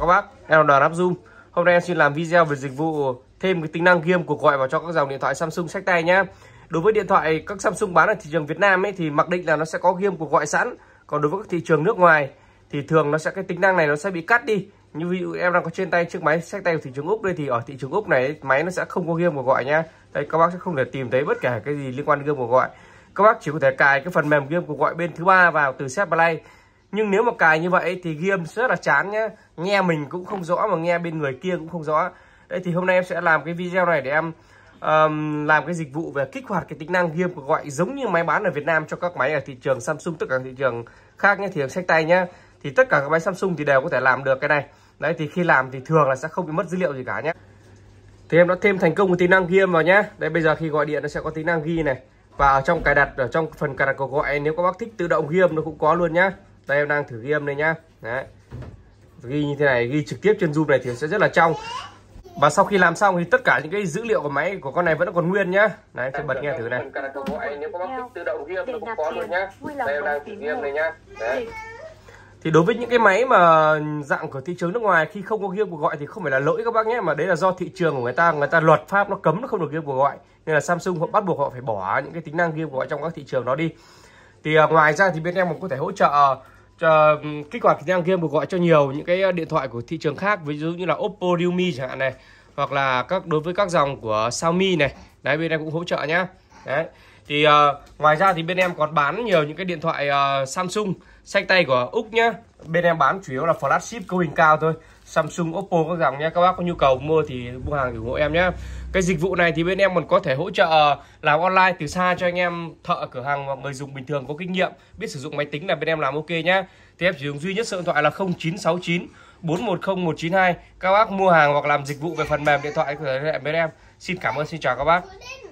các bác em là đoàn áp zoom hôm nay em xin làm video về dịch vụ thêm cái tính năng game cuộc gọi vào cho các dòng điện thoại samsung sách tay nhá đối với điện thoại các samsung bán ở thị trường việt nam ấy thì mặc định là nó sẽ có game cuộc gọi sẵn còn đối với các thị trường nước ngoài thì thường nó sẽ cái tính năng này nó sẽ bị cắt đi như ví dụ em đang có trên tay chiếc máy sách tay của thị trường úc đây thì ở thị trường úc này máy nó sẽ không có game cuộc gọi nhá đây các bác sẽ không thể tìm thấy bất cả cái gì liên quan đến game cuộc gọi các bác chỉ có thể cài cái phần mềm game cuộc gọi bên thứ ba vào từ set play nhưng nếu mà cài như vậy thì ghi âm rất là chán nhá nghe mình cũng không rõ mà nghe bên người kia cũng không rõ đấy thì hôm nay em sẽ làm cái video này để em um, làm cái dịch vụ về kích hoạt cái tính năng ghi game gọi giống như máy bán ở Việt Nam cho các máy ở thị trường Samsung tất cả thị trường khác nhé thì sách tay nhá thì tất cả các máy Samsung thì đều có thể làm được cái này đấy thì khi làm thì thường là sẽ không bị mất dữ liệu gì cả nhé thì em đã thêm thành công cái tính năng ghi âm vào nhé đây bây giờ khi gọi điện nó sẽ có tính năng ghi này và ở trong cài đặt ở trong phần cài đặt của gọi nếu các bác thích tự động ghi âm nó cũng có luôn nhá tay em đang thử ghi âm đây nhá đấy ghi như thế này ghi trực tiếp trên zoom này thì sẽ rất là trong và sau khi làm xong thì tất cả những cái dữ liệu của máy của con này vẫn còn nguyên nhá đấy sẽ bật nghe thử này thì đối với những cái máy mà dạng của thị trường nước ngoài khi không có ghi cuộc gọi thì không phải là lỗi các bác nhé mà đấy là do thị trường của người ta người ta luật pháp nó cấm nó không được ghi cuộc gọi nên là Samsung họ bắt buộc họ phải bỏ những cái tính năng ghi cuộc gọi trong các thị trường đó đi thì à, ngoài ra thì bên em cũng có thể hỗ trợ uh, kích hoạt tính năng game được gọi cho nhiều những cái ờ, điện thoại của thị trường khác ví dụ như là Oppo, Realme chẳng hạn này hoặc là các đối với các dòng của Xiaomi này đấy bên em cũng hỗ trợ nhá đấy thì uh, ngoài ra thì bên em còn bán nhiều những cái điện thoại uh, Samsung sách tay của Úc nhá bên em bán chủ yếu là flagship cấu hình cao thôi Samsung, Oppo các dòng nhé các bác có nhu cầu mua thì mua hàng ủng hộ em nhé cái dịch vụ này thì bên em còn có thể hỗ trợ ờ, làm online từ xa cho anh em thợ cửa hàng và người dùng bình thường có kinh nghiệm biết sử dụng máy tính là bên em làm ok nhé thì em chỉ dùng duy nhất số điện thoại là 0969 410 192 các bác mua hàng hoặc làm dịch vụ về phần mềm điện thoại có thể liên hệ bên em xin cảm ơn xin chào các bác